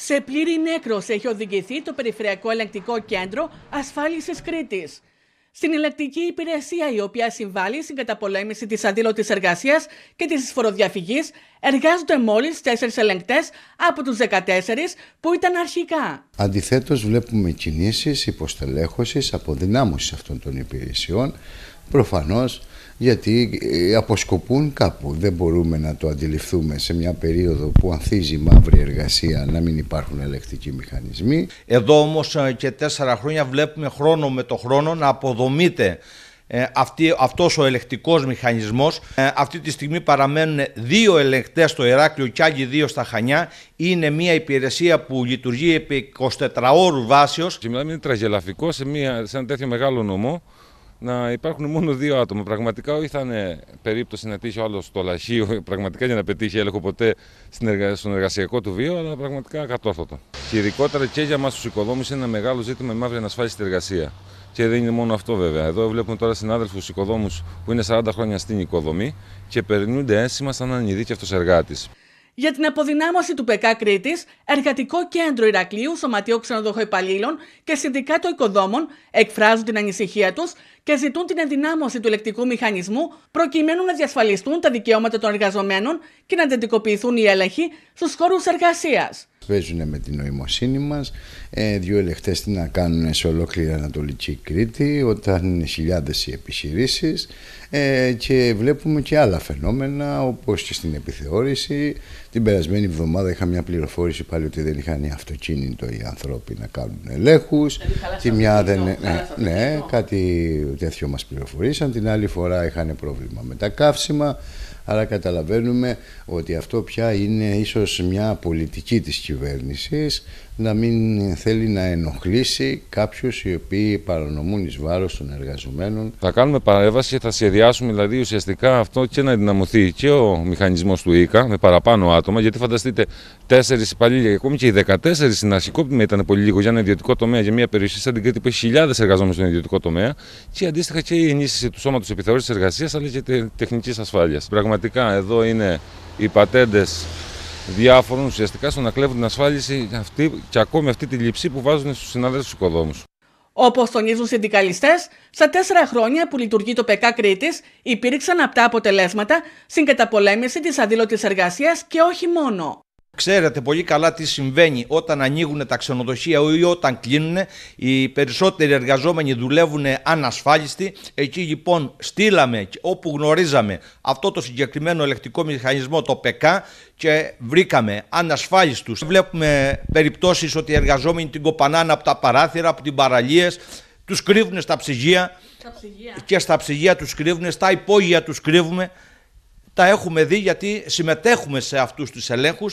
Σε πλήρη νέκρος έχει οδηγηθεί το Περιφερειακό Ελεγκτικό Κέντρο Ασφάλισης Κρήτης. Στην ελεκτική υπηρεσία, η οποία συμβάλλει στην καταπολέμηση της αντίλωτη εργασίας και της φοροδιαφυγής, εργάζονται μόλις 4 ελεγκτές από τους 14 που ήταν αρχικά. Αντιθέτως βλέπουμε κινήσεις υποστελέχωσης αποδυνάμωσης αυτών των υπηρεσιών. Προφανώς γιατί ε, αποσκοπούν κάπου. Δεν μπορούμε να το αντιληφθούμε σε μια περίοδο που ανθίζει η μαύρη εργασία να μην υπάρχουν ελεκτικοί μηχανισμοί. Εδώ όμως ε, και τέσσερα χρόνια βλέπουμε χρόνο με το χρόνο να αποδομείται ε, αυτή, αυτός ο ελεκτικός μηχανισμός. Ε, αυτή τη στιγμή παραμένουν δύο ελεκτές στο Ηράκλειο και άλλοι δύο στα Χανιά. Είναι μια υπηρεσία που λειτουργεί επί 24 ώρου βάσεως. Μιλάμε είναι τραγελαφικός σε, μια, σε ένα τέτοιο μεγάλο νομό να υπάρχουν μόνο δύο άτομα. Πραγματικά ή θα είναι περίπτωση να τύχει ο άλλος στο λαχείο, πραγματικά για να πετύχει έλεγχο ποτέ στον εργασιακό του βίο, αλλά πραγματικά κατόρθωτο. Και ειδικότερα και για εμάς τους οικοδόμους είναι ένα μεγάλο ζήτημα η μαύρη ανασφάλιση στην εργασία. Και δεν είναι μόνο αυτό βέβαια. Εδώ βλέπουμε τώρα συνάδελφους οικοδόμους που είναι 40 χρόνια στην οικοδομή και περνούνται ένσημα σαν ανειδίκευτο εργάτης για την αποδυνάμωση του ΠΕΚΑ Κρήτης, Εργατικό Κέντρο Ηρακλείου, Σωματείο Ξενοδοχό Υπαλλήλων και Συνδικάτο Οικοδόμων εκφράζουν την ανησυχία τους και ζητούν την ενδυνάμωση του ελεκτικού μηχανισμού προκειμένου να διασφαλιστούν τα δικαιώματα των εργαζομένων και να αντιδικοποιηθούν οι έλεγχοι στους χώρους εργασίας παίζουν με την νοημοσύνη μας ε, δύο ελεκτές τι να κάνουν σε ολόκληρη Ανατολική Κρήτη όταν είναι χιλιάδες οι επιχειρήσεις ε, και βλέπουμε και άλλα φαινόμενα όπως και στην επιθεώρηση την περασμένη εβδομάδα είχα μια πληροφόρηση πάλι ότι δεν είχαν οι αυτοκίνητο οι άνθρωποι να κάνουν ελέγχους δηλαδή, μια δεν... ναι, ναι, κάτι τέτοιο μας πληροφορήσαν την άλλη φορά είχαν πρόβλημα με τα καύσιμα Άρα καταλαβαίνουμε ότι αυτό πια είναι ίσως μια πολιτική της κυβέρνησης να μην θέλει να ενοχλήσει κάποιους οι οποίοι παρανομούν εις βάρος των εργαζομένων. Θα κάνουμε παρέμβαση, θα σχεδιάσουμε δηλαδή ουσιαστικά αυτό και να δυναμωθεί και ο μηχανισμός του ΙΚΑ με παραπάνω άτομα, γιατί φανταστείτε τέσσερις και ακόμη και οι 14 στην αρχικόπημα ήταν πολύ λίγο για ένα ιδιωτικό τομέα, για μια περιοχή σαν την Κρήτη που έχει χιλιάδες εργαζόμενους στον ιδιωτικό τομέα και αντίστοιχα και η ενίσχυση του σώματος επιθεώρησης εργασίας αλλά και τεχνικής ασφάλειας. Πραγματικά εδώ είναι οι πατέντες διάφορων ουσιαστικά στο να κλέβουν την ασφάλιση αυτή και ακόμη αυτή τη λήψη που βάζουν στους συναδέλφους οικοδόμους. Όπως τονίζουν συνδικαλιστές, στα τέσσερα χρόνια που λειτουργεί το ΠΕΚΑ Κρήτη, υπήρξαν απτά αποτελέσματα στην καταπολέμηση της αδήλωτης εργασίας και όχι μόνο. Ξέρετε πολύ καλά τι συμβαίνει όταν ανοίγουν τα ξενοδοχεία ή όταν κλείνουν. Οι περισσότεροι εργαζόμενοι δουλεύουν ανασφάλιστοι. Εκεί λοιπόν στείλαμε όπου γνωρίζαμε αυτό το συγκεκριμένο ελεκτικό μηχανισμό, το ΠΕΚΑ, και βρήκαμε ανασφάλιστους. Βλέπουμε περιπτώσεις ότι οι εργαζόμενοι την κοπανάνε από τα παράθυρα, από την παραλίες, τους κρύβουν στα ψυγεία, και στα ψυγεία τους κρύβουν, στα υπόγεια τους κρύβουμε. Τα έχουμε δει γιατί συμμετέχουμε σε αυτούς τους ελέγχους.